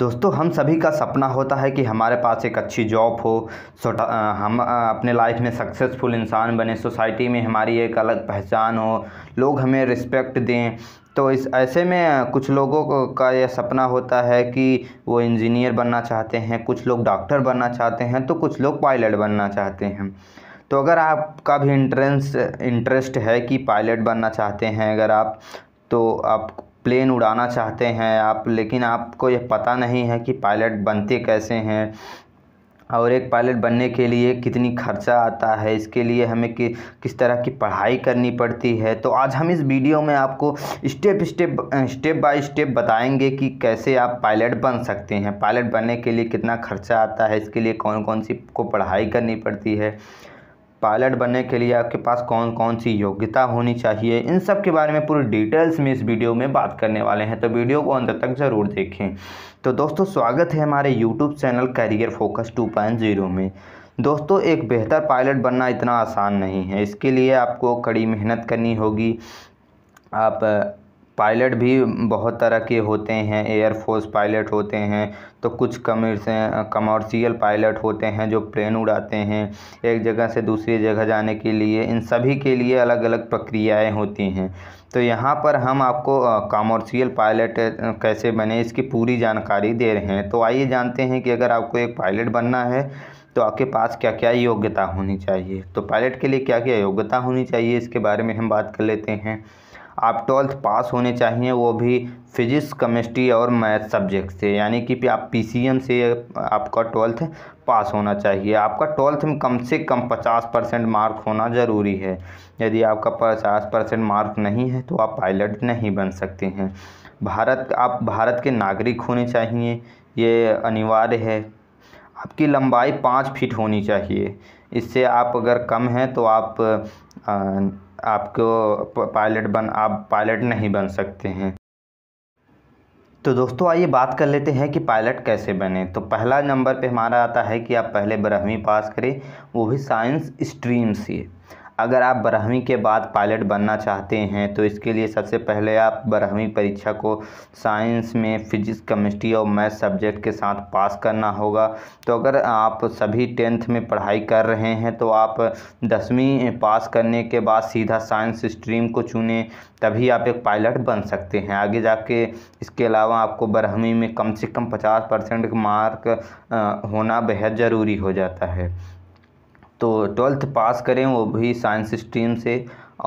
दोस्तों हम सभी का सपना होता है कि हमारे पास एक अच्छी जॉब हो हम अपने लाइफ में सक्सेसफुल इंसान बने सोसाइटी में हमारी एक अलग पहचान हो लोग हमें रिस्पेक्ट दें तो इस ऐसे में कुछ लोगों का यह सपना होता है कि वो इंजीनियर बनना चाहते हैं कुछ लोग डॉक्टर बनना चाहते हैं तो कुछ लोग पायलट बनना चाहते हैं तो अगर आपका भी इंट्रेंस इंटरेस्ट है कि पायलट बनना चाहते हैं अगर आप तो आप प्लेन उड़ाना चाहते हैं आप लेकिन आपको यह पता नहीं है कि पायलट बनते कैसे हैं और एक पायलट बनने के लिए कितनी खर्चा आता है इसके लिए हमें कि किस तरह की पढ़ाई करनी पड़ती है तो आज हम इस वीडियो में आपको step step step by step बताएंगे कि कैसे आप पायलट बन सकते हैं पायलट बनने के लिए कितना खर्चा आता है इसके लिए कौन कौन सी को पढ़ाई करनी पड़ती है पायलट बनने के लिए आपके पास कौन कौन सी योग्यता होनी चाहिए इन सब के बारे में पूरी डिटेल्स में इस वीडियो में बात करने वाले हैं तो वीडियो को अंत तक ज़रूर देखें तो दोस्तों स्वागत है हमारे YouTube channel career focus two में दोस्तों एक बेहतर पायलट बनना इतना आसान नहीं है इसके लिए आपको कड़ी मेहनत करनी होगी आप पायलट भी बहुत तरह के होते हैं एयरफोर्स पायलट होते हैं तो कुछ कमर्स कमर्शियल पायलट होते हैं जो प्लेन उड़ाते हैं एक जगह से दूसरी जगह जाने के लिए इन सभी के लिए अलग अलग प्रक्रियाएं होती हैं तो यहाँ पर हम आपको कमर्शियल पायलट कैसे बने इसकी पूरी जानकारी दे रहे हैं तो आइए जानते हैं कि अगर आपको एक पायलट बनना है तो आपके पास क्या क्या योग्यता होनी चाहिए तो पायलट के लिए क्या क्या योग्यता होनी चाहिए इसके बारे में हम बात कर लेते हैं आप ट्वेल्थ पास होने चाहिए वो भी फिजिक्स केमिस्ट्री और मैथ सब्जेक्ट से यानी कि आप पीसीएम से आपका ट्वेल्थ पास होना चाहिए आपका ट्वेल्थ में कम से कम पचास परसेंट मार्क होना ज़रूरी है यदि आपका पचास परसेंट मार्क नहीं है तो आप पायलट नहीं बन सकते हैं भारत आप भारत के नागरिक होने चाहिए ये अनिवार्य है आपकी लंबाई पाँच फीट होनी चाहिए इससे आप अगर कम हैं तो आप आ, आपको पायलट बन आप पायलट नहीं बन सकते हैं तो दोस्तों आइए बात कर लेते हैं कि पायलट कैसे बने तो पहला नंबर पे हमारा आता है कि आप पहले बारहवीं पास करें वो भी साइंस स्ट्रीम से अगर आप बारहवीं के बाद पायलट बनना चाहते हैं तो इसके लिए सबसे पहले आप बारहवीं परीक्षा को साइंस में फिजिक्स केमिस्ट्री और मैथ सब्जेक्ट के साथ पास करना होगा तो अगर आप सभी टेंथ में पढ़ाई कर रहे हैं तो आप दसवीं पास करने के बाद सीधा साइंस स्ट्रीम को चुने तभी आप एक पायलट बन सकते हैं आगे जाके इसके अलावा आपको बारहवीं में कम से कम पचास परसेंट मार्क होना बेहद ज़रूरी हो जाता है तो ट्वेल्थ पास करें वो भी साइंस स्ट्रीम से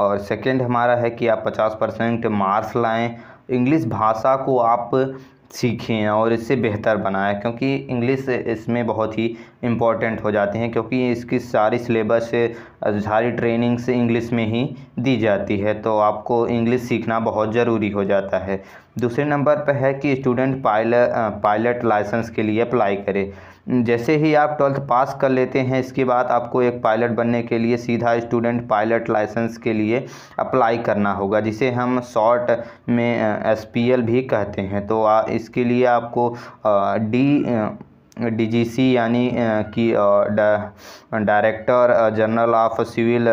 और सेकंड हमारा है कि आप पचास परसेंट मार्क्स लाएं इंग्लिश भाषा को आप सीखें और इससे बेहतर बनाएं क्योंकि इंग्लिश इसमें बहुत ही इम्पॉर्टेंट हो जाते हैं क्योंकि इसकी सारी सिलेबस सारी ट्रेनिंग्स इंग्लिश में ही दी जाती है तो आपको इंग्लिश सीखना बहुत ज़रूरी हो जाता है दूसरे नंबर पर है कि स्टूडेंट पायलट पायलट लाइसेंस के लिए अप्लाई करें जैसे ही आप ट्वेल्थ पास कर लेते हैं इसके बाद आपको एक पायलट बनने के लिए सीधा स्टूडेंट पायलट लाइसेंस के लिए अप्लाई करना होगा जिसे हम शॉर्ट में एस भी कहते हैं तो आ, इसके लिए आपको आ, डी डीजीसी यानी कि director general of civil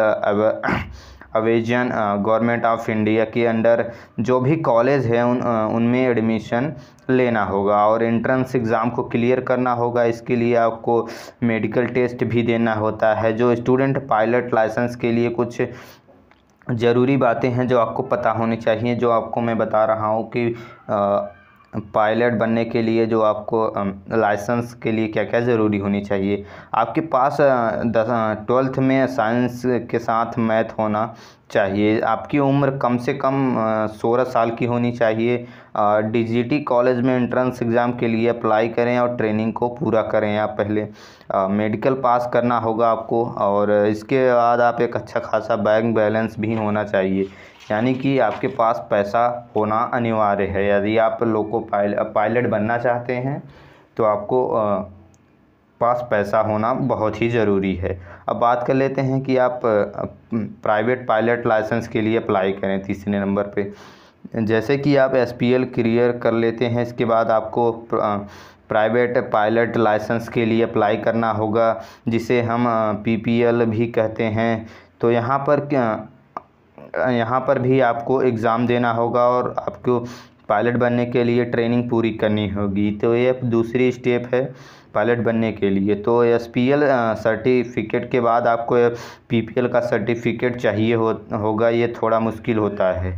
aviation government of India के अंडर जो भी कॉलेज है उन उनमें एडमिशन लेना होगा और एंट्रेंस एग्ज़ाम को क्लियर करना होगा इसके लिए आपको मेडिकल टेस्ट भी देना होता है जो स्टूडेंट पायलट लाइसेंस के लिए कुछ ज़रूरी बातें हैं जो आपको पता होनी चाहिए जो आपको मैं बता रहा हूँ कि आ, पायलट बनने के लिए जो आपको लाइसेंस के लिए क्या क्या ज़रूरी होनी चाहिए आपके पास दस ट्वेल्थ में साइंस के साथ मैथ होना चाहिए आपकी उम्र कम से कम सोलह साल की होनी चाहिए डी कॉलेज में एंट्रेंस एग्ज़ाम के लिए अप्लाई करें और ट्रेनिंग को पूरा करें आप पहले मेडिकल पास करना होगा आपको और इसके बाद आप एक अच्छा खासा बैंक बैलेंस भी होना चाहिए यानी कि आपके पास पैसा होना अनिवार्य है यदि आप लोको पायल पायलट बनना चाहते हैं तो आपको पास पैसा होना बहुत ही ज़रूरी है अब बात कर लेते हैं कि आप प्राइवेट पायलट लाइसेंस के लिए अप्लाई करें तीसरे नंबर पे जैसे कि आप एस क्लियर कर लेते हैं इसके बाद आपको प्राइवेट पायलट लाइसेंस के लिए अप्लाई करना होगा जिसे हम पीपीएल भी कहते हैं तो यहाँ पर यहाँ पर भी आपको एग्ज़ाम देना होगा और आपको पायलट बनने के लिए ट्रेनिंग पूरी करनी होगी तो ये दूसरी स्टेप है पायलट बनने के लिए तो एस पी एल सर्टिफिकेट के बाद आपको पी पी एल का सर्टिफिकेट चाहिए हो होगा ये थोड़ा मुश्किल होता है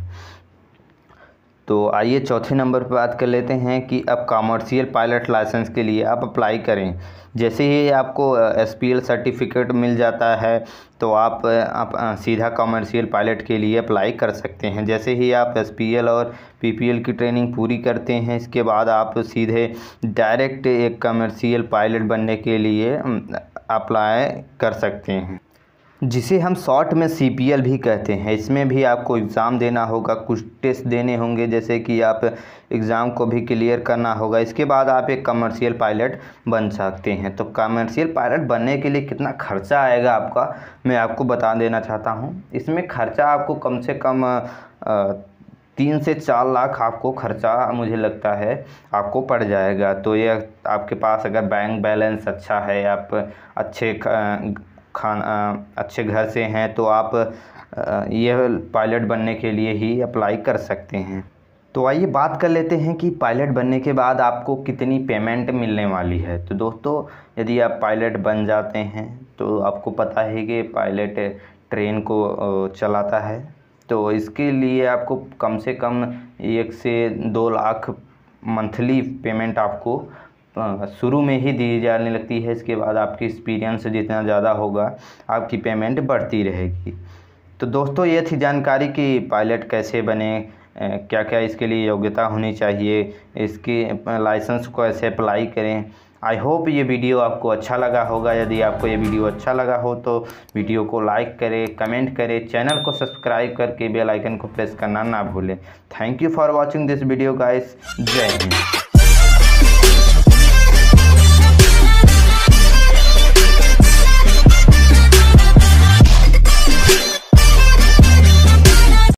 तो आइए चौथे नंबर पर बात कर लेते हैं कि अब कॉमर्शियल पायलट लाइसेंस के लिए आप अप्लाई करें जैसे ही आपको एस पी एल सर्टिफिकेट मिल जाता है तो आप, आप सीधा कॉमर्शियल पायलट के लिए अप्लाई कर सकते हैं जैसे ही आप एस पी एल और पी पी एल की ट्रेनिंग पूरी करते हैं इसके बाद आप सीधे डायरेक्ट एक कॉमर्शियल पायलट बनने के लिए अप्लाई कर सकते हैं जिसे हम शॉर्ट में सी भी कहते हैं इसमें भी आपको एग्ज़ाम देना होगा कुछ टेस्ट देने होंगे जैसे कि आप एग्ज़ाम को भी क्लियर करना होगा इसके बाद आप एक कमर्शियल पायलट बन सकते हैं तो कमर्शियल पायलट बनने के लिए कितना खर्चा आएगा आपका मैं आपको बता देना चाहता हूँ इसमें खर्चा आपको कम से कम तीन से चार लाख आपको खर्चा मुझे लगता है आपको पड़ जाएगा तो ये आपके पास अगर बैंक बैलेंस अच्छा है आप अच्छे खान अच्छे घर से हैं तो आप यह पायलट बनने के लिए ही अप्लाई कर सकते हैं तो आइए बात कर लेते हैं कि पायलट बनने के बाद आपको कितनी पेमेंट मिलने वाली है तो दोस्तों यदि आप पायलट बन जाते हैं तो आपको पता है कि पायलट ट्रेन को चलाता है तो इसके लिए आपको कम से कम एक से दो लाख मंथली पेमेंट आपको हाँ, शुरू में ही दी जाने लगती है इसके बाद आपकी एक्सपीरियंस जितना ज़्यादा होगा आपकी पेमेंट बढ़ती रहेगी तो दोस्तों ये थी जानकारी कि पायलट कैसे बने क्या क्या इसके लिए योग्यता होनी चाहिए इसकी लाइसेंस को ऐसे अप्लाई करें आई होप ये वीडियो आपको अच्छा लगा होगा यदि आपको ये वीडियो अच्छा लगा हो तो वीडियो को लाइक करें कमेंट करें चैनल को सब्सक्राइब करके बेल आइकन को प्रेस करना ना भूलें thank you for watching this video guys जय हिंद